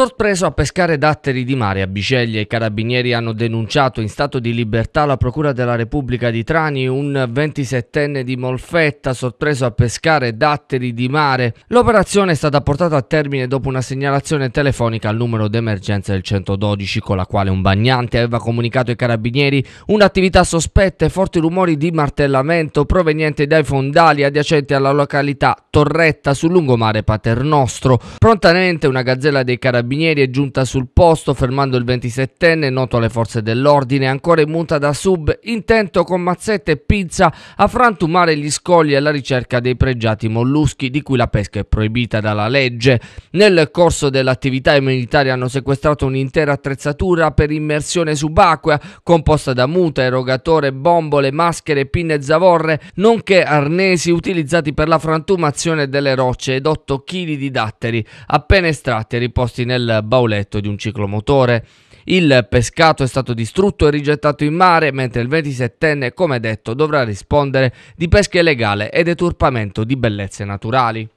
Sorpreso a pescare datteri di mare a Biceglie, i carabinieri hanno denunciato in stato di libertà la Procura della Repubblica di Trani un 27enne di Molfetta sorpreso a pescare datteri di mare. L'operazione è stata portata a termine dopo una segnalazione telefonica al numero d'emergenza del 112 con la quale un bagnante aveva comunicato ai carabinieri un'attività sospetta e forti rumori di martellamento provenienti dai fondali adiacenti alla località Torretta sul lungomare Paternostro. Prontamente una gazzella dei carabinieri carabinieri è giunta sul posto fermando il 27enne noto alle forze dell'ordine ancora in muta da sub intento con mazzette e pinza a frantumare gli scogli alla ricerca dei pregiati molluschi di cui la pesca è proibita dalla legge. Nel corso dell'attività i militari hanno sequestrato un'intera attrezzatura per immersione subacquea composta da muta, erogatore, bombole, maschere, pinne e zavorre nonché arnesi utilizzati per la frantumazione delle rocce ed 8 kg di datteri appena estratti e riposti in nel bauletto di un ciclomotore. Il pescato è stato distrutto e rigettato in mare, mentre il 27enne, come detto, dovrà rispondere di pesca illegale e deturpamento di bellezze naturali.